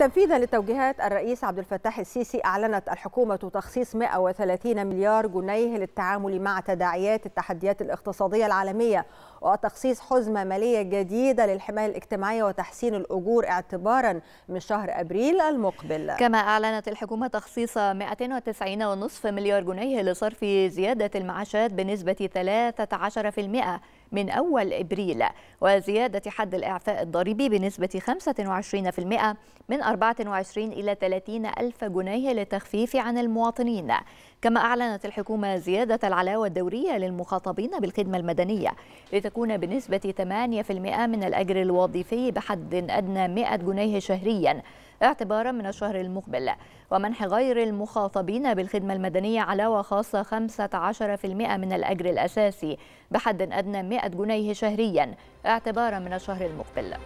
تنفيذا لتوجيهات الرئيس عبد الفتاح السيسي اعلنت الحكومه تخصيص 130 مليار جنيه للتعامل مع تداعيات التحديات الاقتصاديه العالميه وتخصيص حزمه ماليه جديده للحمايه الاجتماعيه وتحسين الاجور اعتبارا من شهر ابريل المقبل. كما اعلنت الحكومه تخصيص 190.5 مليار جنيه لصرف زياده المعاشات بنسبه 13% من أول إبريل وزيادة حد الإعفاء الضريبي بنسبة 25% من 24 إلى 30 ألف جنيه للتخفيف عن المواطنين كما أعلنت الحكومة زيادة العلاوة الدورية للمخاطبين بالخدمة المدنية لتكون بنسبة 8% من الأجر الوظيفي بحد أدنى 100 جنيه شهرياً اعتبارا من الشهر المقبل ومنح غير المخاطبين بالخدمة المدنية علاوة خاصة 15% من الأجر الأساسي بحد أدنى 100 جنيه شهريا اعتبارا من الشهر المقبل